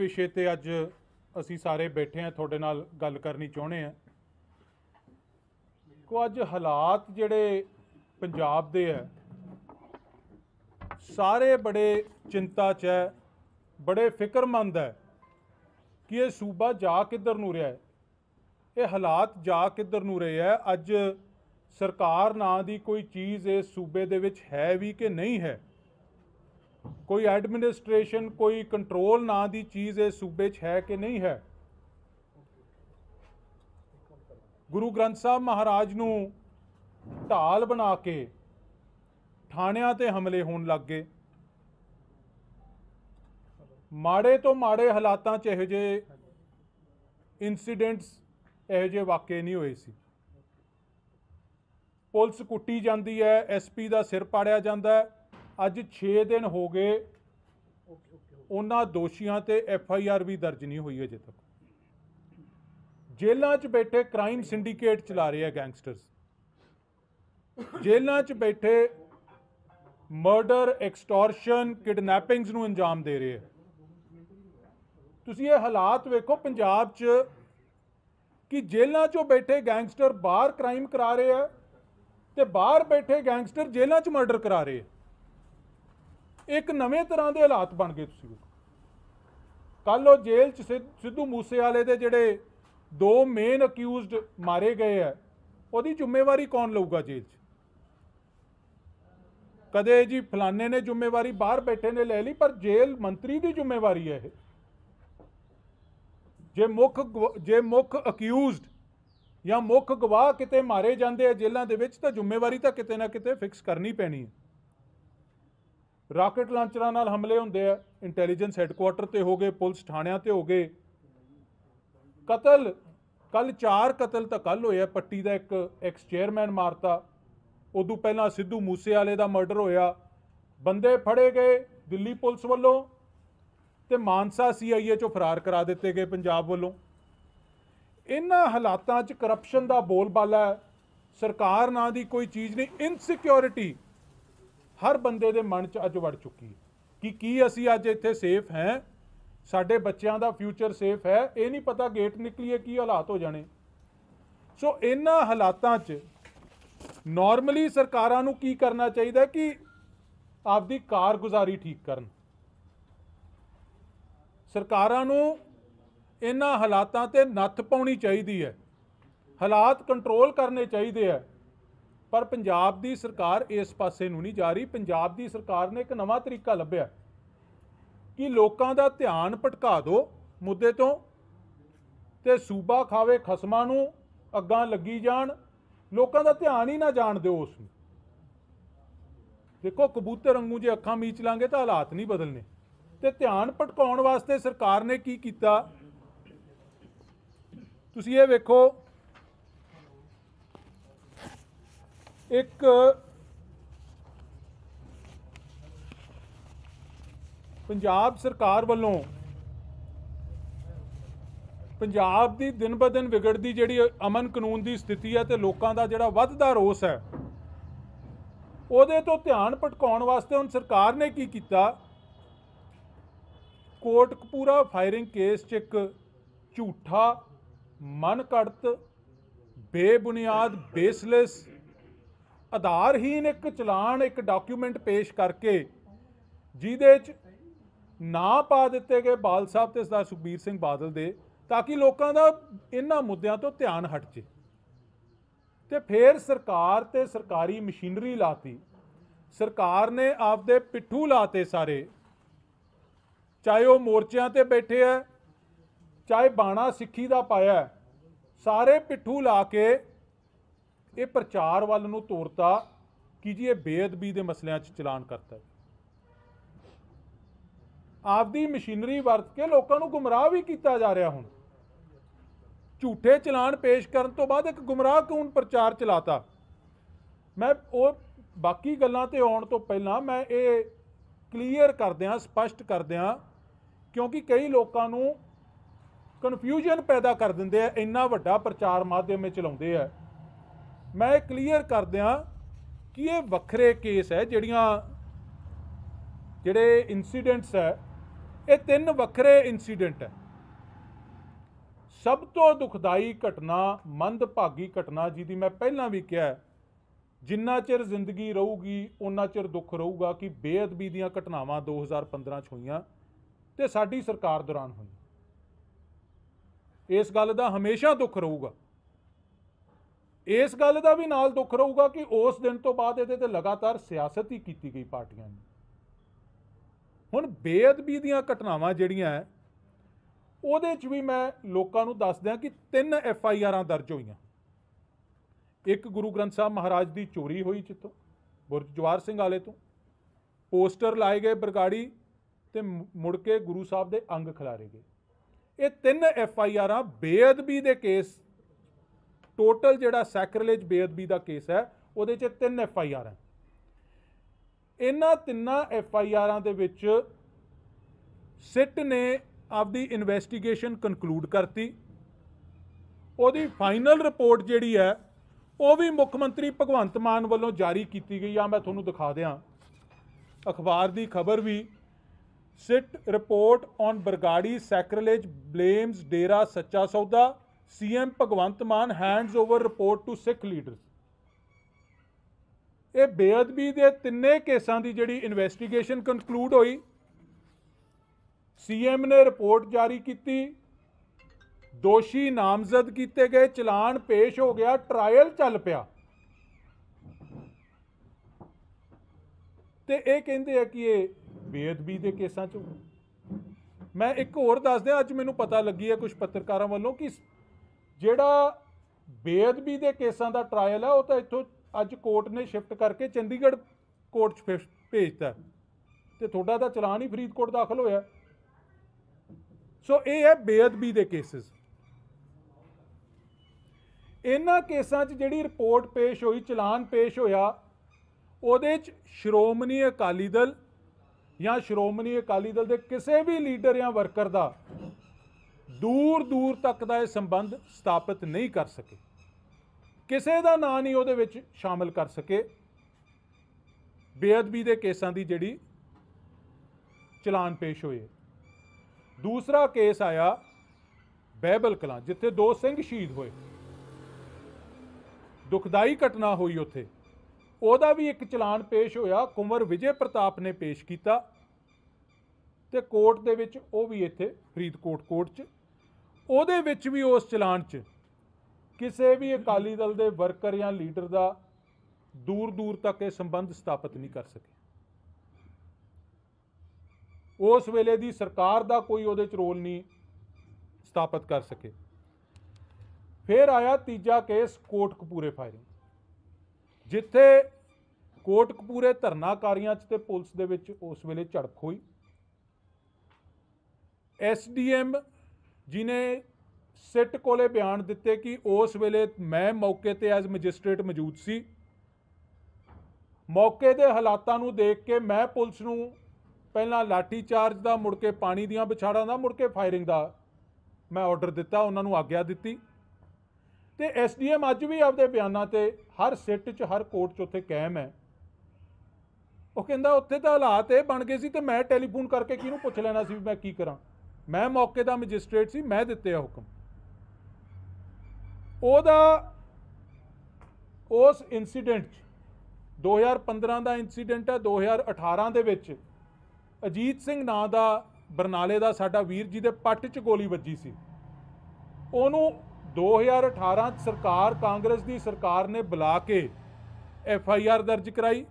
ਵਿਸ਼ੇ ਤੇ ਅੱਜ ਅਸੀਂ ਸਾਰੇ ਬੈਠੇ ਆ ਤੁਹਾਡੇ ਨਾਲ ਗੱਲ ਕਰਨੀ ਚਾਹੁੰਦੇ ਆ ਕੋ ਅੱਜ ਹਾਲਾਤ ਜਿਹੜੇ ਪੰਜਾਬ ਦੇ ਆ ਸਾਰੇ ਬੜੇ ਚਿੰਤਾ 'ਚ ਹੈ ਬੜੇ ਫਿਕਰਮੰਦ ਹੈ ਕਿ ਇਹ ਸੂਬਾ ਜਾ ਕਿੱਧਰ ਨੂੰ ਰਿਹਾ ਹੈ ਇਹ ਹਾਲਾਤ ਜਾ ਕਿੱਧਰ ਨੂੰ ਰਹੇ ਹੈ ਅੱਜ ਸਰਕਾਰ ਨਾਂ ਦੀ ਕੋਈ ਚੀਜ਼ ਇਸ ਸੂਬੇ ਦੇ ਵਿੱਚ ਹੈ ਵੀ ਕਿ ਨਹੀਂ ਹੈ ਕੋਈ ਐਡਮਿਨਿਸਟ੍ਰੇਸ਼ਨ ਕੋਈ ਕੰਟਰੋਲ ਨਾਂ ਦੀ ਚੀਜ਼ ਇਸ ਸੂਬੇ 'ਚ ਹੈ ਕਿ ਨਹੀਂ ਹੈ ਗੁਰੂ ਗ੍ਰੰਥ ਸਾਹਿਬ ਮਹਾਰਾਜ ਨੂੰ ਢਾਲ ਬਣਾ ਕੇ ਥਾਣਿਆਂ ਤੇ ਹਮਲੇ ਹੋਣ ਲੱਗ ਗਏ ਮਾੜੇ ਤੋਂ ਮਾੜੇ ਹਾਲਾਤਾਂ 'ਚ ਇਹੋ ਜਿਹੇ ਇਨਸੀਡੈਂਟਸ ਇਹੋ ਜਿਹੇ ਵਾਕਏ ਨਹੀਂ ਹੋਏ ਸੀ ਪੁਲਿਸ ਕੁੱਟੀ ਜਾਂਦੀ ਹੈ ਐਸਪੀ ਦਾ ਸਿਰ ਪਾੜਿਆ ਜਾਂਦਾ ਹੈ ਅੱਜ 6 ਦਿਨ ਹੋ ਗਏ ਉਹਨਾਂ ਦੋਸ਼ੀਆਂ ਤੇ ਐਫ ਆਈ ਆਰ ਵੀ ਦਰਜ ਨਹੀਂ ਹੋਈ ਅਜੇ ਤੱਕ ਜੇਲ੍ਹਾਂ 'ਚ ਬੈਠੇ ਕ੍ਰਾਈਮ ਸਿੰਡੀਕੇਟ ਚਲਾ ਰਹੇ ਆ ਗੈਂਗਸਟਰਸ ਜੇਲ੍ਹਾਂ 'ਚ ਬੈਠੇ ਮਰਡਰ ਐਕਸਟੋਰਸ਼ਨ ਕਿਡਨੈਪਿੰਗਸ ਨੂੰ ਅੰਜਾਮ ਦੇ ਰਹੇ ਆ ਤੁਸੀਂ ਇਹ ਹਾਲਾਤ ਵੇਖੋ ਪੰਜਾਬ 'ਚ ਕਿ ਜੇਲ੍ਹਾਂ 'ਚੋਂ ਬੈਠੇ ਗੈਂਗਸਟਰ ਬਾਹਰ ਕ੍ਰਾਈਮ ਕਰਾ ਰਹੇ ਆ ਤੇ ਬਾਹਰ ਬੈਠੇ ਗੈਂਗਸਟਰ ਜੇਲ੍ਹਾਂ 'ਚ ਮਰਡਰ ਕਰਾ ਰਹੇ ਆ ਇੱਕ ਨਵੇਂ ਤਰ੍ਹਾਂ ਦੇ ਹਾਲਾਤ ਬਣ ਗਏ ਤੁਸੀਂ ਵੇਖੋ ਕੱਲ ਉਹ ਜੇਲ੍ਹ 'ਚ ਸਿੱਧੂ ਮੂਸੇ ਵਾਲੇ ਦੇ ਜਿਹੜੇ ਦੋ ਮੇਨ ਅਕਿਊਜ਼ਡ ਮਾਰੇ ਗਏ ਆ ਉਹਦੀ ਜ਼ਿੰਮੇਵਾਰੀ ਕੌਣ ਲਊਗਾ ਜੇਲ੍ਹ 'ਚ ਕਦੇ ਜੀ ਫਲਾਣੇ ਨੇ ਜ਼ਿੰਮੇਵਾਰੀ ਬਾਹਰ ਬੈਠੇ ਨੇ ਲੈ ਲਈ ਪਰ ਜੇਲ੍ਹ ਮੰਤਰੀ ਦੀ ਜ਼ਿੰਮੇਵਾਰੀ ਹੈ ਇਹ ਜੇ ਮੁੱਖ ਜੇ ਮੁੱਖ ਅਕਿਊਜ਼ਡ ਜਾਂ ਮੁੱਖ ਗਵਾਹ ਕਿਤੇ ਮਾਰੇ ਜਾਂਦੇ ਆ ਜੇਲ੍ਹਾਂ ਦੇ ਵਿੱਚ ਤਾਂ ਜ਼ਿੰਮੇਵਾਰੀ ਤਾਂ ਕਿਤੇ ਨਾ ਕਿਤੇ ਫਿਕਸ ਕਰਨੀ ਪੈਣੀ ਹੈ ਰਾਕਟ ਲਾਂਚਰਾਂ ਨਾਲ ਹਮਲੇ ਹੁੰਦੇ ਆ ਇੰਟੈਲੀਜੈਂਸ ਹੈੱਡਕੁਆਰਟਰ ਤੇ ਹੋ ਗਏ ਪੁਲਿਸ ਥਾਣਿਆਂ ਤੇ ਹੋ ਗਏ ਕਤਲ ਕੱਲ ਚਾਰ ਕਤਲ ਤਾਂ ਕੱਲ ਹੋਇਆ ਪੱਟੀ ਦਾ ਇੱਕ ਐਕਸ ਚੇਅਰਮੈਨ ਮਾਰਤਾ ਉਦੋਂ ਪਹਿਲਾਂ ਸਿੱਧੂ ਮੂਸੇ ਵਾਲੇ ਦਾ ਮਰਡਰ ਹੋਇਆ ਬੰਦੇ ਫੜੇ ਗਏ ਦਿੱਲੀ ਪੁਲਿਸ ਵੱਲੋਂ ਤੇ ਮਾਨਸਾ ਸੀਆਈਏ ਚੋਂ ਫਰਾਰ ਕਰਾ ਦਿੱਤੇ ਗਏ ਪੰਜਾਬ ਵੱਲੋਂ ਇਨ੍ਹਾਂ ਹਾਲਾਤਾਂ 'ਚ ਕਰਪਸ਼ਨ ਦਾ ਬੋਲਬਾਲਾ ਸਰਕਾਰ ਨਾਂ ਦੀ ਕੋਈ ਚੀਜ਼ ਨਹੀਂ ਇਨਸਿਕਿਉਰਿਟੀ ਹਰ ਬੰਦੇ ਦੇ ਮਨ 'ਚ ਅੱਜ ਵੜ ਚੁੱਕੀ ਹੈ ਕਿ ਕੀ ਅਸੀਂ ਅੱਜ ਇੱਥੇ ਸੇਫ ਹੈ ਸਾਡੇ ਬੱਚਿਆਂ ਦਾ ਫਿਊਚਰ ਸੇਫ ਹੈ ਇਹ ਨਹੀਂ ਪਤਾ ਗੇਟ ਨਿਕਲੀਏ ਕੀ ਹਾਲਾਤ ਹੋ ਜਾਣੇ ਸੋ ਇਹਨਾਂ ਹਾਲਾਤਾਂ 'ਚ ਨਾਰਮਲੀ ਸਰਕਾਰਾਂ ਨੂੰ ਕੀ ਕਰਨਾ ਚਾਹੀਦਾ ਕਿ ਆਪਦੀ ਕਾਰਗੁਜ਼ਾਰੀ ਠੀਕ ਕਰਨ ਸਰਕਾਰਾਂ ਨੂੰ ਇਹਨਾਂ ਹਾਲਾਤਾਂ ਤੇ ਨੱਥ ਪਾਉਣੀ ਚਾਹੀਦੀ ਹੈ ਹਾਲਾਤ ਕੰਟਰੋਲ ਕਰਨੇ ਚਾਹੀਦੇ ਆ ਪਰ ਪੰਜਾਬ ਦੀ ਸਰਕਾਰ ਇਸ ਪਾਸੇ ਨੂੰ ਨਹੀਂ ਜਾ ਰਹੀ ਪੰਜਾਬ ਦੀ ਸਰਕਾਰ ਨੇ ਇੱਕ ਨਵਾਂ ਤਰੀਕਾ ਲੱਭਿਆ ਕਿ ਲੋਕਾਂ ਦਾ ਧਿਆਨ ਭਟਕਾ ਦਿਓ ਮੁੱਦੇ ਤੋਂ ਤੇ ਸੂਬਾ ਖਾਵੇ ਖਸਮਾਂ ਨੂੰ ਅੱਗਾ ਲੱਗੀ ਜਾਣ ਲੋਕਾਂ ਦਾ ਧਿਆਨ ਹੀ ਨਾ ਜਾਣ ਦਿਓ ਉਸ ਨੂੰ ਦੇਖੋ ਕਬੂਤਰ ਵਾਂਗੂ ਜੇ ਅੱਖਾਂ ਮੀਚ ਲਾਂਗੇ ਤਾਂ ਹਾਲਾਤ ਨਹੀਂ ਬਦਲਨੇ ਤੇ ਧਿਆਨ ਭਟਕਾਉਣ ਵਾਸਤੇ ਸਰਕਾਰ ਨੇ ਕੀ ਕੀਤਾ ਤੁਸੀਂ ਇਹ ਵੇਖੋ ਇੱਕ ਪੰਜਾਬ ਸਰਕਾਰ ਵੱਲੋਂ ਪੰਜਾਬ ਦੀ ਦਿਨ ਬ ਦਿਨ ਵਿਗੜਦੀ ਜਿਹੜੀ ਅਮਨ ਕਾਨੂੰਨ ਦੀ ਸਥਿਤੀ ਹੈ ਤੇ ਲੋਕਾਂ ਦਾ ਜਿਹੜਾ ਵੱਧਦਾ ਰੋਸ ਹੈ ਉਹਦੇ ਤੋਂ ਧਿਆਨ ਭਟਕਾਉਣ ਵਾਸਤੇ ਹੁਣ ਸਰਕਾਰ ਨੇ ਕੀ ਕੀਤਾ ਕੋਟਕਪੂਰਾ ਫਾਇਰਿੰਗ ਕੇਸ 'ਚ ਇੱਕ ਝੂਠਾ ਮਨਕੜਤ ਬੇਬੁਨਿਆਦ ਬੇਸਲੈਸ ਆਧਾਰਹੀਨ ਇੱਕ ਚਲਾਨ ਇੱਕ ਡਾਕੂਮੈਂਟ ਪੇਸ਼ ਕਰਕੇ ਜਿਹਦੇ 'ਚ ਨਾ ਪਾ ਦਿੱਤੇ ਗਏ ਬਾਲ ਸਾਹਿਬ ਤੇ ਸਰਦਾਰ ਸੁਖਬੀਰ ਸਿੰਘ ਬਾਦਲ ਦੇ ਤਾਂ ਕਿ ਲੋਕਾਂ ਦਾ ਇਹਨਾਂ ਮੁੱਦਿਆਂ ਤੋਂ ਧਿਆਨ ਹਟ ਜੇ ਤੇ ਫੇਰ ਸਰਕਾਰ ਤੇ ਸਰਕਾਰੀ ਮਸ਼ੀਨਰੀ ਲਾਤੀ ਸਰਕਾਰ ਨੇ ਆਪਦੇ ਪਿੱਠੂ ਲਾਤੇ ਸਾਰੇ ਚਾਹੇ ਉਹ ਮੋਰਚਿਆਂ ਤੇ ਬੈਠੇ ਆ ਚਾਹੇ ਬਾਣਾ ਸਿੱਖੀ ਦਾ ਪਾਇਆ ਸਾਰੇ ਪਿੱਠੂ ਲਾ ਕੇ ਇਹ ਪ੍ਰਚਾਰ ਵੱਲ ਨੂੰ ਤੋਰਤਾ ਕਿ ਜੀ ਇਹ ਬੇਅਦਬੀ ਦੇ ਮਸਲਿਆਂ 'ਚ ਚਲਾਨ ਕਰਤਾ ਆਪਦੀ ਮਸ਼ੀਨਰੀ ਵਰਤ ਕੇ ਲੋਕਾਂ ਨੂੰ ਗੁੰਮਰਾਹ ਵੀ ਕੀਤਾ ਜਾ ਰਿਹਾ ਹੁਣ ਝੂਠੇ ਚਲਾਨ ਪੇਸ਼ ਕਰਨ ਤੋਂ ਬਾਅਦ ਇੱਕ ਗੁੰਮਰਾਹ ਕੌਣ ਪ੍ਰਚਾਰ ਚਲਾਤਾ ਮੈਂ ਉਹ ਬਾਕੀ ਗੱਲਾਂ ਤੇ ਆਉਣ ਤੋਂ ਪਹਿਲਾਂ ਮੈਂ ਇਹ ਕਲੀਅਰ ਕਰਦਿਆਂ ਸਪਸ਼ਟ ਕਰਦਿਆਂ ਕਿਉਂਕਿ ਕਈ ਲੋਕਾਂ ਨੂੰ ਕਨਫਿਊਜ਼ਨ ਪੈਦਾ ਕਰ ਦਿੰਦੇ ਆ ਇੰਨਾ ਵੱਡਾ ਪ੍ਰਚਾਰ ਮਾਧਿਅਮ ਵਿੱਚ ਚਲਾਉਂਦੇ ਆ ਮੈਂ ਕਲੀਅਰ ਕਰ ਦਿਆਂ ਕਿ ਇਹ ਵੱਖਰੇ ਕੇਸ ਹੈ ਜਿਹੜੀਆਂ ਜਿਹੜੇ ਇਨਸੀਡੈਂਟਸ ਹੈ ਇਹ ਤਿੰਨ ਵੱਖਰੇ ਇਨਸੀਡੈਂਟ ਹੈ ਸਭ ਤੋਂ ਦੁਖਦਾਈ ਘਟਨਾ ਮੰਦਭਾਗੀ ਘਟਨਾ ਜਿਹਦੀ ਮੈਂ ਪਹਿਲਾਂ ਵੀ ਕਿਹਾ ਜਿੰਨਾ ਚਿਰ ਜ਼ਿੰਦਗੀ ਰਹੂਗੀ ਉਨਾ ਚਿਰ ਦੁੱਖ ਰਹੂਗਾ ਕਿ ਬੇਅਦਬੀ ਦੀਆਂ ਘਟਨਾਵਾਂ 2015 ਚ ਹੋਈਆਂ ਤੇ ਸਾਡੀ ਸਰਕਾਰ ਦੌਰਾਨ ਹੋਈਆਂ ਇਸ ਗੱਲ ਦਾ ਹਮੇਸ਼ਾ ਦੁੱਖ ਰਹੂਗਾ ਇਸ ਗੱਲ ਦਾ ਵੀ ਨਾਲ ਦੁੱਖ ਰਹੂਗਾ ਕਿ ਉਸ ਦਿਨ ਤੋਂ ਬਾਅਦ ਇਹਦੇ ਤੇ ਲਗਾਤਾਰ ਸਿਆਸਤ ਹੀ ਕੀਤੀ ਗਈ ਪਾਰਟੀਆਂ ਨੇ ਹੁਣ ਬੇਅਦਬੀ ਦੀਆਂ ਘਟਨਾਵਾਂ ਜਿਹੜੀਆਂ ਹੈ ਉਹਦੇ 'ਚ ਵੀ ਮੈਂ ਲੋਕਾਂ ਨੂੰ ਦੱਸ ਦਿਆਂ ਕਿ ਤਿੰਨ ਐਫ ਆਈ ਆਰਾਂ ਦਰਜ ਹੋਈਆਂ ਇੱਕ ਗੁਰੂ ਗ੍ਰੰਥ ਸਾਹਿਬ ਮਹਾਰਾਜ ਦੀ ਚੋਰੀ ਹੋਈ ਜਿੱਥੋਂ ਬੁਰਜ ਜਵਾਰ ਸਿੰਘ ਵਾਲੇ ਤੋਂ ਪੋਸਟਰ ਲਾਏ ਗਏ ਬਰਗਾੜੀ ਤੇ ਮੁੜ ਕੇ ਗੁਰੂ ਸਾਹਿਬ ਦੇ ਅੰਗ ਖਿਲਾਰੇ ਗਏ ਇਹ ਤਿੰਨ ਐਫ ਆਈ ਆਰਾਂ ਬੇਅਦਬੀ ਦੇ ਕੇਸ ਟੋਟਲ ਜਿਹੜਾ ਸੈਕਰੇਲੇਜ ਬੇਅਦਬੀ ਦਾ ਕੇਸ ਹੈ ਉਹਦੇ 'ਚ ਤਿੰਨ ਐਫ ਆਈ ਆਰ ਹੈ ਇਹਨਾਂ ਤਿੰਨਾਂ ਐਫ ਆਈ ਆਰਾਂ ਦੇ ਵਿੱਚ ਸਿੱਟ ਨੇ ਆਪਦੀ ਇਨਵੈਸਟੀਗੇਸ਼ਨ ਕਨਕਲੂਡ ਕਰਤੀ ਉਹਦੀ ਫਾਈਨਲ ਰਿਪੋਰਟ ਜਿਹੜੀ ਹੈ ਉਹ ਵੀ ਮੁੱਖ ਮੰਤਰੀ ਭਗਵੰਤ ਮਾਨ ਵੱਲੋਂ ਜਾਰੀ ਕੀਤੀ ਗਈ ਆ ਮੈਂ ਤੁਹਾਨੂੰ ਦਿਖਾ ਦਿਆਂ ਅਖਬਾਰ ਦੀ ਖਬਰ ਵੀ SIT report on Bargari sacrilege blames Dera Sacha Sauda CM Bhagwant Mann hands over report to Sikh leaders ਇਹ ਬੇਅਦਬੀ ਦੇ ਤਿੰਨੇ ਕੇਸਾਂ ਦੀ ਜਿਹੜੀ ਇਨਵੈਸਟੀਗੇਸ਼ਨ ਕਨਕਲੂਡ ਹੋਈ ਸੀਐਮ ਨੇ ਰਿਪੋਰਟ ਜਾਰੀ ਕੀਤੀ ਦੋਸ਼ੀ ਨਾਮਜ਼ਦ ਕੀਤੇ ਗਏ ਚਲਾਨ ਪੇਸ਼ ਹੋ ਗਿਆ ਟ੍ਰਾਇਲ ਚੱਲ ਪਿਆ ਤੇ ਇਹ ਕਹਿੰਦੇ ਆ ਕਿ ਇਹ ਬੇਅਦਬੀ ਦੇ ਕੇਸਾਂ ਚ ਮੈਂ ਇੱਕ ਹੋਰ ਦੱਸ ਦਿਆਂ ਅੱਜ ਮੈਨੂੰ ਪਤਾ ਲੱਗੀ ਹੈ ਕੁਝ ਪੱਤਰਕਾਰਾਂ ਵੱਲੋਂ ਕਿ ਜਿਹੜਾ ਬੇਅਦਬੀ ਦੇ ਕੇਸਾਂ ਦਾ ਟ੍ਰਾਇਲ ਹੈ ਉਹ ਤਾਂ ਇੱਥੋਂ ਅੱਜ ਕੋਰਟ ਨੇ ਸ਼ਿਫਟ ਕਰਕੇ ਚੰਡੀਗੜ੍ਹ ਕੋਰਟ 'ਚ ਭੇਜਤਾ ਤੇ ਤੁਹਾਡਾ ਤਾਂ ਚਲਾਨ ਹੀ ਫਰੀਦਕੋਟ ਦਾਖਲ ਹੋਇਆ ਸੋ ਇਹ ਹੈ ਬੇਅਦਬੀ ਦੇ ਕੇਸਸ ਇਹਨਾਂ ਕੇਸਾਂ 'ਚ ਜਿਹੜੀ ਰਿਪੋਰਟ ਪੇਸ਼ ਹੋਈ ਚਲਾਨ ਪੇਸ਼ ਹੋਇਆ ਉਹਦੇ 'ਚ ਸ਼੍ਰੋਮਣੀ ਅਕਾਲੀ ਦਲ ਜਾਂ ਸ਼੍ਰੋਮਣੀ ਅਕਾਲੀ ਦਲ ਦੇ ਕਿਸੇ ਵੀ ਲੀਡਰ ਜਾਂ ਵਰਕਰ ਦਾ ਦੂਰ ਦੂਰ ਤੱਕ ਦਾ ਇਹ ਸੰਬੰਧ ਸਥਾਪਿਤ ਨਹੀਂ ਕਰ ਸਕੇ ਕਿਸੇ ਦਾ ਨਾਂ ਨਹੀਂ ਉਹਦੇ ਵਿੱਚ ਸ਼ਾਮਿਲ ਕਰ ਸਕੇ ਬੇਅਦਬੀ ਦੇ ਕੇਸਾਂ ਦੀ ਜਿਹੜੀ ਚਲਾਨ ਪੇਸ਼ ਹੋਏ ਦੂਸਰਾ ਕੇਸ ਆਇਆ ਬੈਬਲ ਕਲਾਂ ਜਿੱਥੇ ਦੋ ਸਿੰਘ ਸ਼ਹੀਦ ਹੋਏ ਦੁਖਦਾਈ ਘਟਨਾ ਹੋਈ ਉੱਥੇ ਉਹਦਾ ਵੀ ਇੱਕ ਚਲਾਨ ਪੇਸ਼ ਹੋਇਆ ਕੁੰਵਰ ਵਿਜੇ ਪ੍ਰਤਾਪ ਨੇ ਪੇਸ਼ ਕੀਤਾ ਤੇ ਕੋਰਟ ਦੇ ਵਿੱਚ ਉਹ ਵੀ ਇੱਥੇ ਫਰੀਦਕੋਟ ਕੋਰਟ 'ਚ ਉਹਦੇ ਵਿੱਚ ਵੀ ਉਸ ਚਲਾਨ 'ਚ ਕਿਸੇ ਵੀ ਅਕਾਲੀ ਦਲ ਦੇ ਵਰਕਰ ਜਾਂ ਲੀਡਰ ਦਾ ਦੂਰ ਦੂਰ ਤੱਕ ਇਹ ਸੰਬੰਧ ਸਥਾਪਿਤ ਨਹੀਂ ਕਰ ਸਕੇ ਉਸ ਵੇਲੇ ਦੀ ਸਰਕਾਰ ਦਾ ਕੋਈ ਉਹਦੇ 'ਚ ਰੋਲ ਨਹੀਂ ਸਥਾਪਿਤ ਕਰ ਸਕੇ ਫਿਰ ਆਇਆ ਤੀਜਾ ਕੇਸ ਕੋਟਕਪੂਰੇ ਫਾਇਰਿੰਗ ਜਿੱਥੇ ਕੋਟਕਪੂਰੇ ਧਰਨਾਕਾਰੀਆਂ 'ਚ ਤੇ ਪੁਲਿਸ ਦੇ ਵਿੱਚ ਉਸ ਵੇਲੇ ਝੜਪ ਹੋਈ ਐਸਡੀਐਮ ਜਿਨੇ ਸਿੱਟ ਕੋਲੇ ਬਿਆਨ ਦਿੱਤੇ ਕਿ ਉਸ ਵੇਲੇ ਮੈਂ ਮੌਕੇ ਤੇ ਐਜ਼ ਮੈਜਿਸਟ੍ਰੇਟ ਮੌਜੂਦ ਸੀ ਮੌਕੇ ਦੇ ਹਾਲਾਤਾਂ ਨੂੰ ਦੇਖ ਕੇ ਮੈਂ ਪੁਲਿਸ ਨੂੰ ਪਹਿਲਾਂ ਲਾਠੀ ਚਾਰਜ ਦਾ ਮੁੜ ਕੇ ਪਾਣੀ ਦੀਆਂ ਵਿਛਾੜਾਂ ਦਾ ਮੁੜ ਕੇ ਫਾਇਰਿੰਗ ਦਾ ਮੈਂ ਆਰਡਰ ਦਿੱਤਾ ਉਹਨਾਂ ਨੂੰ ਆਗਿਆ ਦਿੱਤੀ ਤੇ ਐਸਡੀਐਮ ਅੱਜ ਵੀ ਆਪਦੇ ਬਿਆਨਾਂ ਤੇ ਹਰ ਸਿੱਟ 'ਚ ਹਰ ਕੋਰਟ 'ਚ ਉੱਥੇ ਕਾਇਮ ਹੈ ਉਹ ਕਹਿੰਦਾ ਉੱਥੇ ਤਾਂ ਹਾਲਾਤ ਇਹ ਬਣ ਗਏ ਸੀ ਤੇ ਮੈਂ ਟੈਲੀਫੋਨ ਕਰਕੇ ਕਿਹਨੂੰ ਪੁੱਛ ਲੈਣਾ ਸੀ ਵੀ ਮੈਂ ਕੀ ਕਰਾਂ ਮੈਂ ਮੌਕੇ ਦਾ ਮੈਜਿਸਟ੍ਰੇਟ ਸੀ ਮੈਂ ਦਿੱਤੇ ਆ ਹੁਕਮ ਉਹਦਾ ਉਸ ਇਨਸੀਡੈਂਟ 2015 ਦਾ ਇਨਸੀਡੈਂਟ ਹੈ 2018 ਦੇ ਵਿੱਚ ਅਜੀਤ ਸਿੰਘ ਨਾਂ ਦਾ ਬਰਨਾਲੇ ਦਾ ਸਾਡਾ ਵੀਰ ਜੀ ਦੇ ਪੱਟ 'ਚ ਗੋਲੀ ਵੱਜੀ ਸੀ ਉਹਨੂੰ 2018 ਸਰਕਾਰ ਕਾਂਗਰਸ ਦੀ ਸਰਕਾਰ ਨੇ ਬੁਲਾ ਕੇ ਐਫ ਆਈ ਆਰ ਦਰਜ ਕਰਾਈ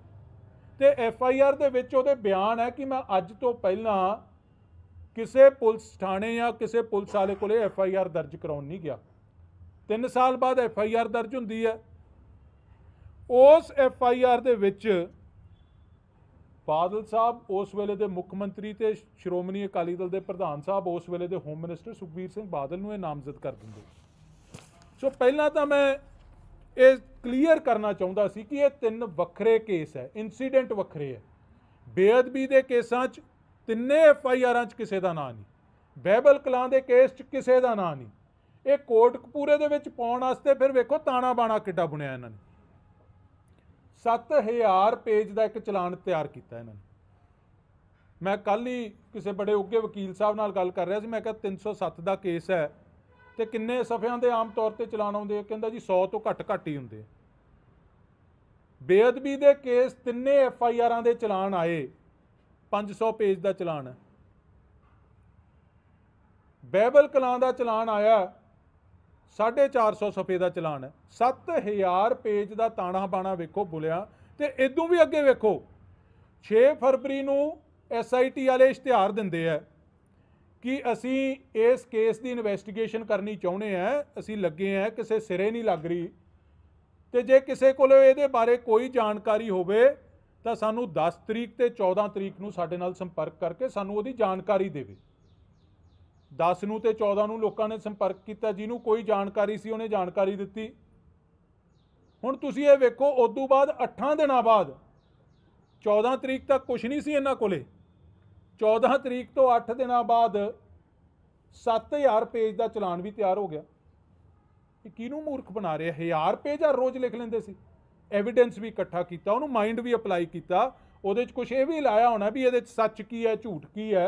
ਤੇ ਐਫ ਆਈ ਆਰ ਦੇ ਵਿੱਚ ਉਹਦੇ ਬਿਆਨ ਹੈ ਕਿ ਮੈਂ ਅੱਜ ਤੋਂ ਪਹਿਲਾਂ ਕਿਸੇ ਪੁਲਿਸ ਥਾਣੇ ਜਾਂ ਕਿਸੇ ਪੁਲਿਸ ਵਾਲੇ ਕੋਲੇ ਐਫ ਆਈ ਆਰ ਦਰਜ ਕਰਾਉਣ ਨਹੀਂ ਗਿਆ 3 ਸਾਲ ਬਾਅਦ ਐਫ ਆਈ ਆਰ ਦਰਜ ਹੁੰਦੀ ਹੈ ਉਸ ਐਫ ਆਈ ਆਰ ਦੇ ਵਿੱਚ ਬਾਦਲ ਸਾਹਿਬ ਉਸ ਵੇਲੇ ਦੇ ਮੁੱਖ ਮੰਤਰੀ ਤੇ ਸ਼੍ਰੋਮਣੀ ਅਕਾਲੀ ਦਲ ਦੇ ਪ੍ਰਧਾਨ ਸਾਹਿਬ ਉਸ ਵੇਲੇ ਦੇ ਹੋਮ ਮਿਨਿਸਟਰ ਸੁਖਬੀਰ ਸਿੰਘ ਬਾਦਲ ਨੂੰ ਇਹ ਨਾਮਜ਼ਦ ਕਰ ਦਿੰਦੇ ਸੋ ਪਹਿਲਾਂ ਤਾਂ ਮੈਂ ਇਹ ਕਲੀਅਰ ਕਰਨਾ ਚਾਹੁੰਦਾ ਸੀ ਕਿ ਇਹ ਤਿੰਨ ਵੱਖਰੇ ਕੇਸ ਹੈ ਇਨਸੀਡੈਂਟ ਵੱਖਰੇ ਹੈ ਬੇਅਦਬੀ ਦੇ ਕੇਸਾਂ 'ਚ ਤਿੰਨੇ ਐਫ ਆਈ ਆਰਾਂ 'ਚ ਕਿਸੇ ਦਾ ਨਾਂ ਨਹੀਂ ਬੈਬਲ ਕਲਾਂ ਦੇ ਕੇਸ 'ਚ ਕਿਸੇ ਦਾ ਨਾਂ ਨਹੀਂ ਇਹ ਕੋਰਟ ਕਪੂਰੇ ਦੇ ਵਿੱਚ ਪਾਉਣ ਵਾਸਤੇ ਫਿਰ ਵੇਖੋ ਤਾਣਾ ਬਾਣਾ ਕਿੱਡਾ ਬੁਣਿਆ ਇਹਨਾਂ ਨੇ 7000 ਪੇਜ ਦਾ ਇੱਕ ਚਲਾਨ ਤਿਆਰ ਕੀਤਾ ਇਹਨਾਂ ਨੇ ਮੈਂ ਕੱਲ ਹੀ ਕਿਸੇ ਬੜੇ ਉੱਗੇ ਵਕੀਲ ਸਾਹਿਬ ਨਾਲ ਗੱਲ ਕਰ ਰਿਹਾ ਸੀ ਮੈਂ ਕਿਹਾ 307 ਦਾ ਕੇਸ ਹੈ ਤੇ ਕਿੰਨੇ ਸਫਿਆਂ ਦੇ ਆਮ ਤੌਰ ਤੇ ਚਲਾਨ ਆਉਂਦੇ ਕਹਿੰਦਾ ਜੀ 100 ਤੋਂ ਘੱਟ ਘੱਟ ਹੀ ਹੁੰਦੇ ਬੇਅਦਬੀ ਦੇ ਕੇਸ ਤਿੰਨੇ ਐਫ ਆਈ ਆਰਾਂ ਦੇ ਚਲਾਨ ਆਏ 500 ਪੇਜ ਦਾ ਚਲਾਨ ਹੈ ਬਾਈਬਲ ਕਲਾਂ ਦਾ ਚਲਾਨ ਆਇਆ 450 ਸਫੇ ਦਾ ਚਲਾਨ ਹੈ 7000 ਪੇਜ ਦਾ ਤਾਣਾ ਬਾਣਾ ਵੇਖੋ ਬੁਲਿਆ ਤੇ ਇਦੋਂ ਵੀ ਅੱਗੇ ਵੇਖੋ 6 ਫਰਵਰੀ ਨੂੰ ਐਸਆਈਟੀ ਵਾਲੇ ਇਸ਼ਤਿਹਾਰ ਦਿੰਦੇ ਆ ਕਿ ਅਸੀਂ ਇਸ ਕੇਸ ਦੀ ਇਨਵੈਸਟੀਗੇਸ਼ਨ ਕਰਨੀ ਚਾਹੁੰਦੇ ਆ ਅਸੀਂ ਲੱਗੇ ਆ ਕਿਸੇ ਸਿਰੇ ਨਹੀਂ ਲੱਗ ਰਹੀ ਤੇ ਜੇ ਕਿਸੇ ਕੋਲ ਇਹਦੇ ਬਾਰੇ ਕੋਈ ਜਾਣਕਾਰੀ ਹੋਵੇ ਤਾਂ ਸਾਨੂੰ 10 ਤਰੀਕ ਤੇ 14 ਤਰੀਕ ਨੂੰ ਸਾਡੇ ਨਾਲ ਸੰਪਰਕ ਕਰਕੇ ਸਾਨੂੰ ਉਹਦੀ ਜਾਣਕਾਰੀ ਦੇਵੇ 10 ਨੂੰ ਤੇ 14 ਨੂੰ ਲੋਕਾਂ ਨੇ ਸੰਪਰਕ ਕੀਤਾ ਜਿਹਨੂੰ ਕੋਈ ਜਾਣਕਾਰੀ ਸੀ ਉਹਨੇ ਜਾਣਕਾਰੀ ਦਿੱਤੀ ਹੁਣ ਤੁਸੀਂ ਇਹ ਵੇਖੋ ਉਸ ਤੋਂ ਬਾਅਦ 8 ਦਿਨਾਂ ਬਾਅਦ 14 ਤਰੀਕ ਤੱਕ ਕੁਝ ਨਹੀਂ ਸੀ ਇਹਨਾਂ ਕੋਲੇ 14 ਤਰੀਕ ਤੋਂ 8 ਦਿਨਾਂ ਬਾਅਦ 7000 ਪੇਜ ਦਾ ਚਲਾਨ ਵੀ ਤਿਆਰ ਹੋ ਗਿਆ ਇਹ ਕਿਹਨੂੰ ਮੂਰਖ ਬਣਾ ਰਿਹਾ 1000 ਪੇਜ ਆ ਰੋਜ਼ ਲਿਖ ਲੈਂਦੇ ਸੀ ਐਵੀਡੈਂਸ ਵੀ ਇਕੱਠਾ ਕੀਤਾ ਉਹਨੂੰ ਮਾਈਂਡ ਵੀ ਅਪਲਾਈ ਕੀਤਾ ਉਹਦੇ 'ਚ ਕੁਝ ਇਹ ਵੀ ਲਾਇਆ ਹੋਣਾ ਵੀ ਇਹਦੇ 'ਚ ਸੱਚ ਕੀ ਹੈ ਝੂਠ ਕੀ ਹੈ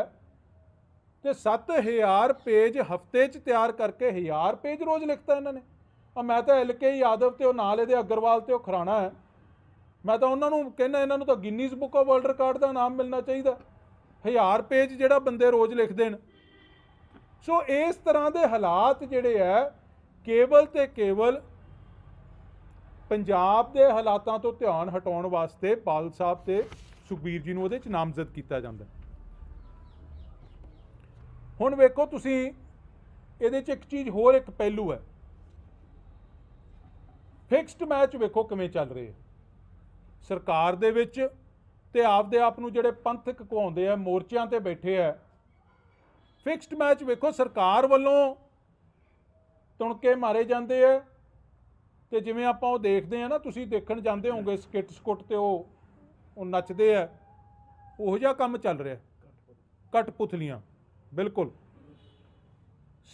ਤੇ 7000 ਪੇਜ ਹਫਤੇ 'ਚ ਤਿਆਰ ਕਰਕੇ 1000 ਪੇਜ ਰੋਜ਼ ਲਿਖਤਾ ਇਹਨਾਂ ਨੇ ਆ ਮੈਂ ਤਾਂ ਐਲਕੇ ਯਾਦਵ ਤੇ ਉਹ ਨਾਲ ਇਹਦੇ ਅਗਰਵਾਲ ਤੇ ਉਹ ਖਰਾਣਾ ਹੈ ਮੈਂ ਤਾਂ ਉਹਨਾਂ ਨੂੰ ਕਹਿੰਦਾ ਇਹਨਾਂ ਨੂੰ ਤਾਂ Guinness book of world record ਦਾ ਨਾਮ ਮਿਲਣਾ ਚਾਹੀਦਾ 1000 ਪੇਜ ਜਿਹੜਾ ਬੰਦੇ ਰੋਜ਼ ਲਿਖਦੇ ਨੇ ਸੋ ਇਸ ਤਰ੍ਹਾਂ ਦੇ ਹਾਲਾਤ ਜਿਹੜੇ ਆ ਕੇਵਲ ਤੇ ਕੇਵਲ ਪੰਜਾਬ ਦੇ ਹਾਲਾਤਾਂ ਤੋਂ ਧਿਆਨ ਹਟਾਉਣ ਵਾਸਤੇ ਪਾਲ ਸਾਹਿਬ ਤੇ ਸੁਖਬੀਰ ਜੀ ਨੂੰ ਉਹਦੇ ਚ ਨਾਮਜ਼ਦ ਕੀਤਾ ਜਾਂਦਾ ਹੁਣ ਵੇਖੋ ਤੁਸੀਂ ਇਹਦੇ ਚ ਇੱਕ ਚੀਜ਼ ਹੋਰ ਇੱਕ ਪਹਿਲੂ ਹੈ ਫਿਕਸਡ ਮੈਚ ਵੇਖੋ ਕਿਵੇਂ ਚੱਲ ਰਹੇ ਸਰਕਾਰ ਦੇ ਵਿੱਚ ਤੇ ਆਪਦੇ ਆਪ ਨੂੰ ਜਿਹੜੇ ਪੰਥਕ ਕਹਾਉਂਦੇ ਆ ਮੋਰਚਿਆਂ ਤੇ ਬੈਠੇ ਆ ਫਿਕਸਡ ਮੈਚ ਵੇਖੋ ਸਰਕਾਰ ਵੱਲੋਂ ਤੁਣਕੇ ਮਾਰੇ ਜਾਂਦੇ ਆ ਤੇ ਜਿਵੇਂ ਆਪਾਂ ਉਹ ਦੇਖਦੇ ਆ ਨਾ ਤੁਸੀਂ ਦੇਖਣ ਜਾਂਦੇ ਹੋਗੇ ਸਕਿੱਟ ਸਕੁੱਟ ਤੇ ਉਹ ਉਹ ਨੱਚਦੇ ਆ ਉਹੋ ਜਿਹਾ ਕੰਮ ਚੱਲ ਰਿਹਾ ਕਟਪੁਤਲੀਆਂ ਬਿਲਕੁਲ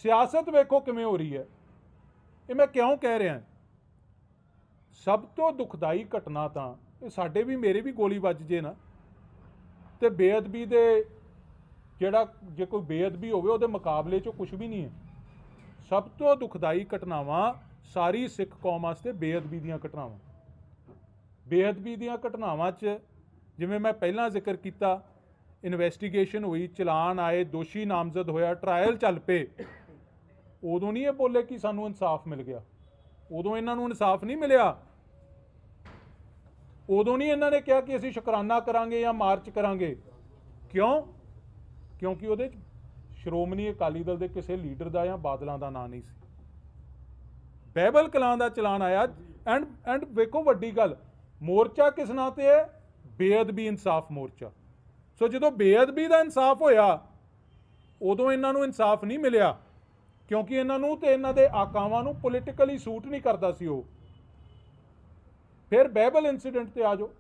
ਸਿਆਸਤ ਵੇਖੋ ਕਿਵੇਂ ਹੋ ਰਹੀ ਹੈ ਇਹ ਮੈਂ ਕਿਉਂ ਕਹਿ ਰਿਹਾ ਸਭ ਤੋਂ ਦੁਖਦਾਈ ਘਟਨਾ ਤਾਂ ਇਹ ਸਾਡੇ ਵੀ ਮੇਰੇ ਵੀ ਗੋਲੀ ਵੱਜ ਜੇ ਨਾ ਤੇ ਬੇਅਦਬੀ ਦੇ ਜਿਹੜਾ ਜੇ ਕੋਈ ਬੇਅਦਬੀ ਹੋਵੇ ਉਹਦੇ ਮੁਕਾਬਲੇ 'ਚ ਕੁਝ ਵੀ ਨਹੀਂ ਹੈ ਸਭ ਤੋਂ ਦੁਖਦਾਈ ਘਟਨਾਵਾਂ ਸਾਰੀ ਸਿੱਖ ਕੌਮ ਵਾਸਤੇ ਬੇਅਦਬੀ ਦੀਆਂ ਘਟਨਾਵਾਂ ਬੇਅਦਬੀ ਦੀਆਂ ਘਟਨਾਵਾਂ 'ਚ ਜਿਵੇਂ ਮੈਂ ਪਹਿਲਾਂ ਜ਼ਿਕਰ ਕੀਤਾ ਇਨਵੈਸਟੀਗੇਸ਼ਨ ਹੋਈ ਚਲਾਨ ਆਏ ਦੋਸ਼ੀ ਨਾਮਜ਼ਦ ਹੋਇਆ ਟ੍ਰਾਇਲ ਚੱਲ ਪਏ ਉਦੋਂ ਨਹੀਂ ਇਹ ਬੋਲੇ ਕਿ ਸਾਨੂੰ ਇਨਸਾਫ ਮਿਲ ਗਿਆ ਉਦੋਂ ਇਹਨਾਂ ਨੂੰ ਇਨਸਾਫ ਨਹੀਂ ਮਿਲਿਆ ਉਦੋਂ ਨਹੀਂ ਇਹਨਾਂ ਨੇ ਕਿਹਾ ਕਿ ਅਸੀਂ ਸ਼ੁਕਰਾਨਾ ਕਰਾਂਗੇ ਜਾਂ ਮਾਰਚ ਕਰਾਂਗੇ ਕਿਉਂ ਕਿਉਂਕਿ ਉਹਦੇ ਚ ਸ਼੍ਰੋਮਣੀ ਅਕਾਲੀ ਦਲ ਦੇ ਕਿਸੇ ਲੀਡਰ ਦਾ ਜਾਂ ਬਾਦਲਾਂ ਦਾ ਨਾਂ ਨਹੀਂ ਸੀ ਬੈਬਲ ਕਲਾਂ ਦਾ ਚਲਾਨ ਆਇਆ ਐਂਡ ਐਂਡ ਵੇਖੋ ਵੱਡੀ ਗੱਲ ਮੋਰਚਾ ਕਿਸ ਨਾਂ ਤੇ ਹੈ ਬੇਅਦਬੀ ਇਨਸਾਫ ਮੋਰਚਾ ਸੋ ਜਦੋਂ ਬੇਅਦਬੀ ਦਾ ਇਨਸਾਫ ਹੋਇਆ ਉਦੋਂ ਇਹਨਾਂ ਨੂੰ ਇਨਸਾਫ ਨਹੀਂ ਮਿਲਿਆ ਕਿਉਂਕਿ ਇਹਨਾਂ ਨੂੰ ਤੇ ਇਹਨਾਂ ਦੇ ਆਕਾਵਾਂ ਨੂੰ ਪੋਲੀਟੀਕਲੀ ਸੂਟ ਨਹੀਂ ਕਰਦਾ ਸੀ ਉਹ ਫਿਰ ਬੈਬਲ ਇਨਸੀਡੈਂਟ ਤੇ ਆ ਜਾਓ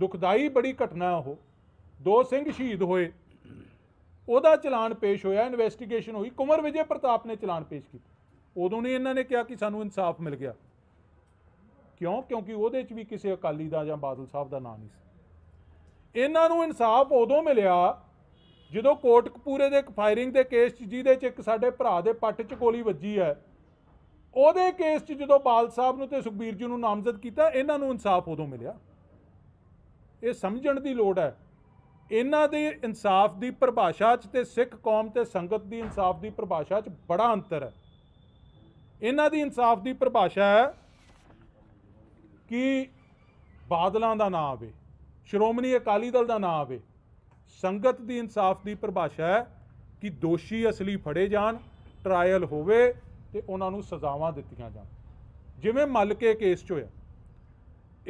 ਦੁਖਦਾਈ ਬੜੀ ਘਟਨਾ ਉਹ ਦੋ ਸਿੰਘ ਸ਼ਹੀਦ ਹੋਏ ਉਹਦਾ ਚਲਾਨ ਪੇਸ਼ ਹੋਇਆ ਇਨਵੈਸਟੀਗੇਸ਼ਨ ਹੋਈ ਕੁਮਰ ਵਿਜੇ ਪ੍ਰਤਾਪ ਨੇ ਚਲਾਨ ਪੇਸ਼ ਕੀਤਾ ਉਦੋਂ ਨਹੀਂ ਇਹਨਾਂ ਨੇ ਕਿਹਾ ਕਿ ਸਾਨੂੰ ਇਨਸਾਫ ਮਿਲ ਗਿਆ ਕਿਉਂ ਕਿਉਂਕਿ ਉਹਦੇ 'ਚ ਵੀ ਕਿਸੇ ਅਕਾਲੀ ਦਾ ਜਾਂ ਬਾਦਲ ਸਾਹਿਬ ਦਾ ਨਾਂ ਨਹੀਂ ਸੀ ਇਹਨਾਂ ਨੂੰ ਇਨਸਾਫ ਉਦੋਂ ਮਿਲਿਆ ਜਦੋਂ ਕੋਟਕਪੂਰੇ ਦੇ ਇੱਕ ਫਾਇਰਿੰਗ ਦੇ ਕੇਸ 'ਚ ਜਿਹਦੇ 'ਚ ਇੱਕ ਸਾਡੇ ਭਰਾ ਦੇ ਪੱਟ 'ਚ ਗੋਲੀ ਵੱਜੀ ਹੈ ਉਹਦੇ ਕੇਸ 'ਚ ਜਦੋਂ ਬਾਦਲ ਸਾਹਿਬ ਨੂੰ ਤੇ ਸੁਖਬੀਰ ਜੀ ਨੂੰ ਨਾਮਜ਼ਦ ਕੀਤਾ ਇਹਨਾਂ ਨੂੰ ਇਨਸਾਫ ਉਦੋਂ ਮਿਲਿਆ ਇਹ ਸਮਝਣ ਦੀ ਲੋੜ ਹੈ ਇਹਨਾਂ ਦੇ ਇਨਸਾਫ ਦੀ ਪਰਿਭਾਸ਼ਾ 'ਚ ਤੇ ਸਿੱਖ ਕੌਮ ਤੇ ਸੰਗਤ ਦੀ ਇਨਸਾਫ ਦੀ ਪਰਿਭਾਸ਼ਾ 'ਚ ਬੜਾ ਅੰਤਰ ਹੈ ਇਹਨਾਂ ਦੀ ਇਨਸਾਫ ਦੀ ਪਰਿਭਾਸ਼ਾ ਹੈ ਕਿ ਬਾਦਲਾਂ ਦਾ ਨਾਂ ਆਵੇ ਸ਼੍ਰੋਮਣੀ ਅਕਾਲੀ ਦਲ ਦਾ ਨਾਂ ਆਵੇ ਸੰਗਤ ਦੀ ਇਨਸਾਫ ਦੀ ਪਰਿਭਾਸ਼ਾ ਹੈ ਕਿ ਦੋਸ਼ੀ ਅਸਲੀ ਫੜੇ ਜਾਣ ਟ੍ਰਾਇਲ ਹੋਵੇ ਤੇ ਉਹਨਾਂ ਨੂੰ ਸਜ਼ਾਵਾਂ ਦਿੱਤੀਆਂ ਜਾਣ ਜਿਵੇਂ ਮਲਕੇ ਕੇਸ 'ਚ ਹੋਇਆ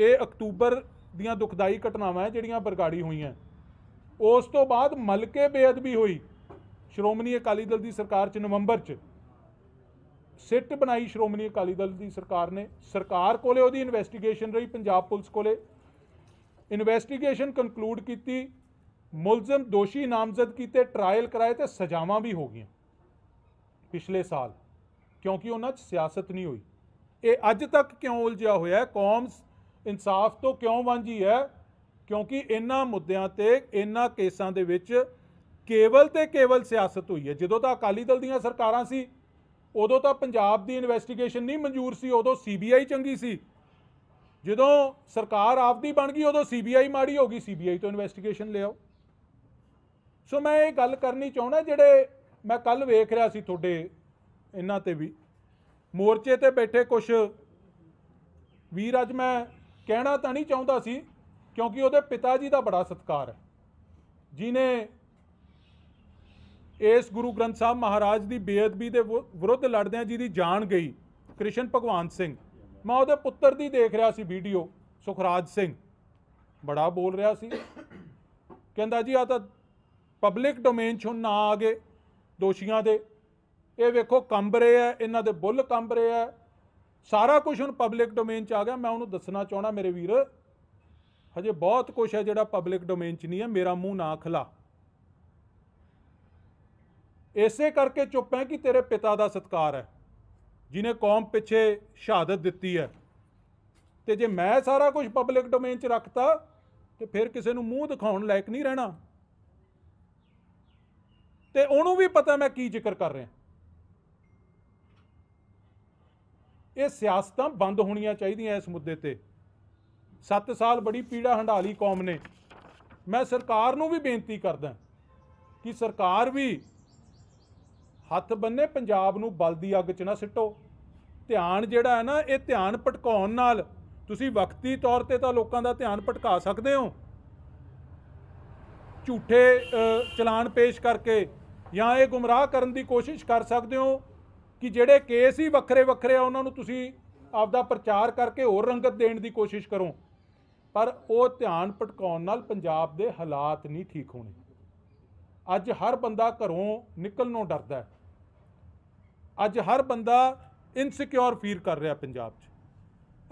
ਇਹ ਅਕਤੂਬਰ ਦੀਆਂ ਦੁਖਦਾਈ ਘਟਨਾਵਾਂ ਜਿਹੜੀਆਂ ਬਰਗਾੜੀ ਹੋਈਆਂ ਉਸ ਤੋਂ ਬਾਅਦ ਮਲਕੇ ਬੇਅਦਬੀ ਹੋਈ ਸ਼੍ਰੋਮਣੀ ਅਕਾਲੀ ਦਲ ਦੀ ਸਰਕਾਰ 'ਚ ਨਵੰਬਰ 'ਚ ਸਿੱਟ ਬਣਾਈ ਸ਼੍ਰੋਮਣੀ ਅਕਾਲੀ ਦਲ ਦੀ ਸਰਕਾਰ ਨੇ ਸਰਕਾਰ ਕੋਲੇ ਉਹਦੀ ਇਨਵੈਸਟੀਗੇਸ਼ਨ ਰਹੀ ਪੰਜਾਬ ਪੁਲਿਸ ਕੋਲੇ ਇਨਵੈਸਟੀਗੇਸ਼ਨ ਕਨਕਲੂਡ ਕੀਤੀ ਮੁਲਜ਼ਮ ਦੋਸ਼ੀ ਨਾਮਜ਼ਦ ਕੀਤੇ ਟ੍ਰਾਇਲ ਕਰਾਏ ਤੇ ਸਜ਼ਾਵਾਂ ਵੀ ਹੋ ਗਈਆਂ ਪਿਛਲੇ ਸਾਲ ਕਿਉਂਕਿ ਉਹਨਾਂ 'ਚ ਸਿਆਸਤ ਨਹੀਂ ਹੋਈ ਇਹ ਅੱਜ ਤੱਕ ਕਿਉਂ ਉਲਝਿਆ ਹੋਇਆ ਕੌਮ ਇਨਸਾਫ ਤੋਂ ਕਿਉਂ ਵਾਂਝੀ ਹੈ ਕਿਉਂਕਿ ਇਹਨਾਂ ਮੁੱਦਿਆਂ ਤੇ ਇਹਨਾਂ ਕੇਸਾਂ ਦੇ ਵਿੱਚ ਕੇਵਲ ਤੇ ਕੇਵਲ ਸਿਆਸਤ ਹੋਈ ਹੈ ਜਦੋਂ ਤਾਂ ਅਕਾਲੀ ਦਲ ਦੀਆਂ ਸਰਕਾਰਾਂ ਸੀ ਉਦੋਂ ਤਾਂ ਪੰਜਾਬ ਦੀ ਇਨਵੈਸਟੀਗੇਸ਼ਨ ਨਹੀਂ ਮਨਜ਼ੂਰ ਸੀ ਉਦੋਂ ਸੀਬੀਆਈ ਚੰਗੀ ਸੀ ਜਦੋਂ ਸਰਕਾਰ ਆਪਦੀ ਬਣ ਗਈ ਉਦੋਂ ਸੀਬੀਆਈ ਮਾੜੀ ਹੋ ਗਈ ਸੀਬੀਆਈ ਤੋਂ ਇਨਵੈਸਟੀਗੇਸ਼ਨ ਲਿਆਓ ਸੋ ਮੈਂ ਇਹ ਗੱਲ ਕਰਨੀ ਚਾਹੁੰਦਾ ਜਿਹੜੇ ਮੈਂ ਕੱਲ ਵੇਖ ਰਿਹਾ ਸੀ ਤੁਹਾਡੇ ਇਹਨਾਂ ਤੇ ਵੀ ਮੋਰਚੇ ਤੇ ਬੈਠੇ ਕੁਝ ਵੀਰ ਅੱਜ ਮੈਂ ਕਹਿਣਾ ਤਾਂ ਨਹੀਂ ਚਾਹੁੰਦਾ ਸੀ ਕਿਉਂਕਿ ਉਹਦੇ ਪਿਤਾ ਜੀ ਦਾ ਬੜਾ ਸਤਿਕਾਰ ਹੈ ਜਿਨੇ ਇਸ ਗੁਰੂ ਗ੍ਰੰਥ ਸਾਹਿਬ ਮਹਾਰਾਜ ਦੀ ਬੇਅਦਬੀ ਦੇ ਵਿਰੁੱਧ ਲੜਦੇ ਆ ਜਿਹਦੀ ਜਾਨ ਗਈ ਕ੍ਰਿਸ਼ਨ ਭਗਵਾਨ ਸਿੰਘ ਮੈਂ ਉਹਦੇ ਪੁੱਤਰ ਦੀ ਦੇਖ ਰਿਹਾ ਸੀ ਵੀਡੀਓ ਸੁਖਰਾਜ ਸਿੰਘ ਬੜਾ ਬੋਲ ਰਿਹਾ ਸੀ ਕਹਿੰਦਾ ਜੀ ਆ ਤਾਂ ਪਬਲਿਕ ਡੋਮੇਨ ਚੋਂ ਨਾ ਆ ਗਏ ਦੋਸ਼ੀਆਂ ਦੇ ਇਹ ਵੇਖੋ ਕੰਬ ਰਹੇ ਆ ਇਹਨਾਂ ਦੇ ਬੁੱਲ ਕੰਬ ਰਹੇ ਆ ਸਾਰਾ ਕੁਝ ਹੁਣ ਪਬਲਿਕ ਡੋਮੇਨ ਚ ਆ ਗਿਆ ਮੈਂ ਉਹਨੂੰ ਦੱਸਣਾ ਚਾਹਣਾ ਮੇਰੇ ਵੀਰ ਹਜੇ ਬਹੁਤ ਕੁਝ ਹੈ ਜਿਹੜਾ ਪਬਲਿਕ ਡੋਮੇਨ ਚ ਨਹੀਂ ਹੈ ਮੇਰਾ ਮੂੰਹ ਨਾ ਖਲਾ ਇਸੇ ਕਰਕੇ ਚੁੱਪ ਹੈ ਕਿ ਤੇਰੇ ਪਿਤਾ ਦਾ ਸਤਕਾਰ ਹੈ ਜਿਨੇ ਕੌਮ ਪਿੱਛੇ ਸ਼ਹਾਦਤ ਦਿੱਤੀ ਹੈ ਤੇ ਜੇ ਮੈਂ ਸਾਰਾ ਕੁਝ ਪਬਲਿਕ ਡੋਮੇਨ 'ਚ ਰੱਖਤਾ ਤੇ ਫਿਰ ਕਿਸੇ ਨੂੰ ਮੂੰਹ ਦਿਖਾਉਣ ਲਾਇਕ ਨਹੀਂ ਰਹਿਣਾ ਤੇ ਉਹਨੂੰ ਵੀ ਪਤਾ ਮੈਂ ਕੀ ਜ਼ਿਕਰ ਕਰ ਰਿਹਾ ਇਹ ਸਿਆਸਤਾਂ ਬੰਦ ਹੋਣੀਆਂ ਚਾਹੀਦੀਆਂ ਇਸ ਮੁੱਦੇ ਤੇ 7 ਸਾਲ ਬੜੀ ਪੀੜਾ ਹੰਡਾਲੀ ਕੌਮ ਨੇ ਮੈਂ ਸਰਕਾਰ ਨੂੰ ਵੀ ਬੇਨਤੀ ਕਰਦਾ ਕਿ ਸਰਕਾਰ ਵੀ ਹੱਥ ਬੰਨੇ ਪੰਜਾਬ ਨੂੰ ਬਲਦੀ ਅੱਗ 'ਚ ਨਾ ਸਿੱਟੋ ਧਿਆਨ ਜਿਹੜਾ ਹੈ ਨਾ ਇਹ ਧਿਆਨ ਭਟਕਾਉਣ ਨਾਲ ਤੁਸੀਂ ਵਕਤੀ ਤੌਰ ਤੇ ਤਾਂ ਲੋਕਾਂ ਦਾ ਧਿਆਨ ਭਟਕਾ ਸਕਦੇ ਹੋ ਝੂਠੇ ਚਲਾਨ ਪੇਸ਼ ਕਰਕੇ ਜਾਂ ਇਹ ਗੁੰਮਰਾਹ ਕਰਨ ਦੀ ਕੋਸ਼ਿਸ਼ ਕਰ ਸਕਦੇ ਹੋ ਕਿ ਜਿਹੜੇ ਕੇਸ ਹੀ ਵੱਖਰੇ ਵੱਖਰੇ ਆ ਉਹਨਾਂ ਨੂੰ ਤੁਸੀਂ ਆਪਦਾ ਪ੍ਰਚਾਰ ਕਰਕੇ ਹੋਰ ਰੰਗਤ ਦੇਣ ਦੀ ਕੋਸ਼ਿਸ਼ ਕਰੋ ਪਰ ਉਹ ਧਿਆਨ ਭਟਕਾਉਣ ਨਾਲ ਪੰਜਾਬ ਦੇ ਹਾਲਾਤ ਨਹੀਂ ਠੀਕ ਹੋਣੇ ਅੱਜ ਹਰ ਬੰਦਾ ਘਰੋਂ ਨਿਕਲਣੋਂ ਡਰਦਾ ਹੈ ਅੱਜ ਹਰ ਬੰਦਾ ਇਨਸਿਕਿਉਰ ਫੀਲ ਕਰ ਰਿਹਾ ਪੰਜਾਬ 'ਚ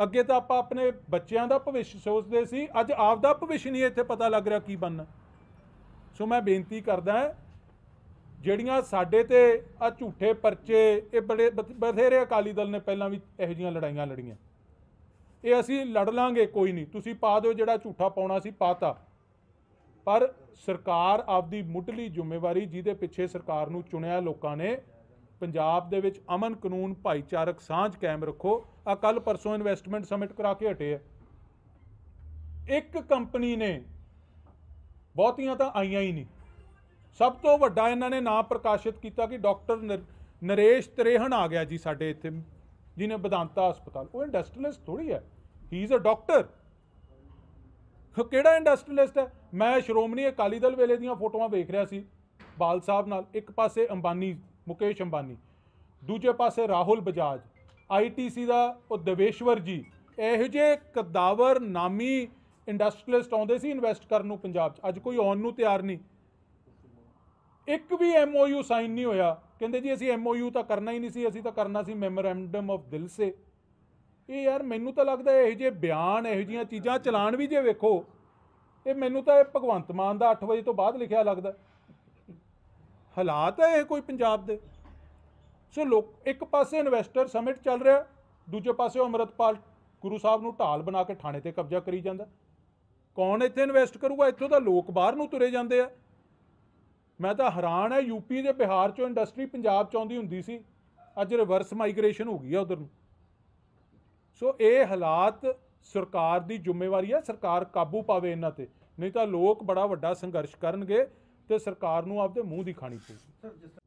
ਅੱਗੇ ਤਾਂ ਆਪਾਂ ਆਪਣੇ ਬੱਚਿਆਂ ਦਾ ਭਵਿੱਖ ਸੋਚਦੇ ਸੀ ਅੱਜ ਆਪ ਦਾ ਭਵਿੱਖ ਨਹੀਂ ਇੱਥੇ ਪਤਾ ਲੱਗ ਰਿਹਾ ਕੀ ਬਣਨਾ ਸੋ ਮੈਂ ਬੇਨਤੀ ਕਰਦਾ ਜਿਹੜੀਆਂ ਸਾਡੇ ਤੇ ਆ ਝੂਠੇ ਪਰਚੇ ਇਹ ਬੜੇ ਬਥੇਰੇ ਅਕਾਲੀ ਦਲ ਨੇ ਪਹਿਲਾਂ ਵੀ ਇਹੋ ਜੀਆਂ ਲੜਾਈਆਂ ਲੜੀਆਂ ਇਹ ਅਸੀਂ ਲੜ ਲਾਂਗੇ ਕੋਈ ਨਹੀਂ ਤੁਸੀਂ ਪਾ ਦਿਓ ਜਿਹੜਾ ਝੂਠਾ ਪਾਉਣਾ ਸੀ ਪਾਤਾ ਪਰ ਸਰਕਾਰ ਆਪਦੀ ਮੁੱਢਲੀ ਜ਼ਿੰਮੇਵਾਰੀ ਜਿਹਦੇ ਪਿੱਛੇ ਸਰਕਾਰ ਨੂੰ ਚੁਣਿਆ ਲੋਕਾਂ ਨੇ ਪੰਜਾਬ ਦੇ ਵਿੱਚ ਅਮਨ ਕਾਨੂੰਨ ਭਾਈਚਾਰਕ ਸਾਂਝ ਕਾਇਮ ਰੱਖੋ ਆ ਕੱਲ ਪਰਸੋਂ ਇਨਵੈਸਟਮੈਂਟ ਸਮਿਟ ਕਰਾ ਕੇ ਹਟੇ ਆ ਇੱਕ ਕੰਪਨੀ ਨੇ ਬਹੁਤੀਆਂ ਤਾਂ ਆਈਆਂ ਹੀ ਨਹੀਂ ਸਭ ਤੋਂ ਵੱਡਾ ਇਹਨਾਂ ਨੇ ਨਾਮ ਪ੍ਰਕਾਸ਼ਿਤ ਕੀਤਾ ਕਿ ਡਾਕਟਰ ਨਰੇਸ਼ ਤਰੇਹਣ ਆ ਗਿਆ ਜੀ ਸਾਡੇ ਇੱਥੇ ਜਿਹਨੇ ਵਿਦਾਂਤਾ ਹਸਪਤਾਲ ਉਹ ਇੰਡਸਟਰੀਅਲਿਸਟ ਥੋੜੀ ਹੈ ਹੀ ਇਜ਼ ਅ ਡਾਕਟਰ ਕਿਹੜਾ ਇੰਡਸਟਰੀਅਲਿਸਟ ਹੈ ਮੈਂ ਸ਼੍ਰੋਮਣੀ ਅਕਾਲੀ ਦਲ ਵੇਲੇ ਦੀਆਂ ਫੋਟੋਆਂ ਵੇਖ ਰਿਹਾ ਸੀ ਬਾਲ ਸਾਹਿਬ ਨਾਲ ਇੱਕ ਪਾਸੇ ਅੰਬਾਨੀ ਮੁਕੇਸ਼ ਅੰਬਾਨੀ ਦੂਜੇ ਪਾਸੇ ਰਾਹੁਲ ਬਜਾਜ ਆਈਟੀਸੀ ਦਾ ਉਹ ਦਵੇਸ਼ਵਰ ਜੀ ਇਹੋ ਜੇ ਕਦਾਵਰ ਨਾਮੀ ਇੰਡਸਟਰੀਅਲਿਸਟ ਆਉਂਦੇ ਸੀ ਇਨਵੈਸਟ ਕਰਨ ਨੂੰ ਪੰਜਾਬ 'ਚ ਅੱਜ ਕੋਈ ਆਉਣ ਨੂੰ ਤਿਆਰ ਨਹੀਂ ਇੱਕ ਵੀ ਐਮਓਯੂ ਸਾਈਨ ਨਹੀਂ ਹੋਇਆ ਕਹਿੰਦੇ ਜੀ ਅਸੀਂ ਐਮਓਯੂ ਤਾਂ ਕਰਨਾ ਹੀ ਨਹੀਂ ਸੀ ਅਸੀਂ ਤਾਂ ਕਰਨਾ ਸੀ ਮੈਮੋਰੈਂਡਮ ਆਫ ਦਿਲ ਸੇ ਇਹ ਯਾਰ ਮੈਨੂੰ ਤਾਂ ਲੱਗਦਾ ਇਹੋ ਜਿਹੇ ਬਿਆਨ ਇਹੋ ਜੀਆਂ ਚੀਜ਼ਾਂ ਚਲਾਣ ਵੀ ਜੇ ਵੇਖੋ ਇਹ ਮੈਨੂੰ ਤਾਂ ਇਹ ਭਗਵੰਤ ਮਾਨ ਦਾ 8 ਵਜੇ ਤੋਂ ਬਾਅਦ ਲਿਖਿਆ ਲੱਗਦਾ ਹਾਲਾਤ ਹੈ ਇਹ ਕੋਈ ਪੰਜਾਬ ਦੇ ਸੋ ਲੋਕ ਇੱਕ ਪਾਸੇ ਇਨਵੈਸਟਰ ਸਮਿਟ ਚੱਲ ਰਿਹਾ ਦੂਜੇ ਪਾਸੇ ਅਮਰਤਪਾਲ ਗੁਰੂ ਸਾਹਿਬ ਨੂੰ ਢਾਲ ਬਣਾ ਕੇ ਥਾਣੇ ਤੇ ਕਬਜ਼ਾ ਕਰੀ ਜਾਂਦਾ ਕੌਣ ਇੱਥੇ ਇਨਵੈਸਟ ਕਰੂਗਾ ਇੱਥੋਂ ਤਾਂ ਲੋਕ ਬਾਹਰ ਨੂੰ ਤੁਰੇ ਜਾਂਦੇ ਆ ਮੈਂ ਤਾਂ ਹੈਰਾਨ ਆ ਯੂਪੀ ਦੇ ਬਿਹਾਰ ਚੋਂ ਇੰਡਸਟਰੀ ਪੰਜਾਬ ਚ ਆਉਂਦੀ ਹੁੰਦੀ ਸੀ ਅੱਜ ਰਿਵਰਸ ਮਾਈਗ੍ਰੇਸ਼ਨ ਹੋ ਗਈ ਆ ਉਧਰ ਨੂੰ ਸੋ ਇਹ ਹਾਲਾਤ ਸਰਕਾਰ ਦੀ ਜ਼ਿੰਮੇਵਾਰੀ ਆ ਸਰਕਾਰ ਕਾਬੂ ਪਾਵੇ ਇਹਨਾਂ ਤੇ ਨਹੀਂ ਤਾਂ ਲੋਕ ਬੜਾ ਵੱਡਾ ਸੰਘਰਸ਼ ਕਰਨਗੇ ਤੇ ਸਰਕਾਰ ਨੂੰ ਆਪਦੇ ਮੂੰਹ ਦੀ ਖਾਣੀ ਪਊਗੀ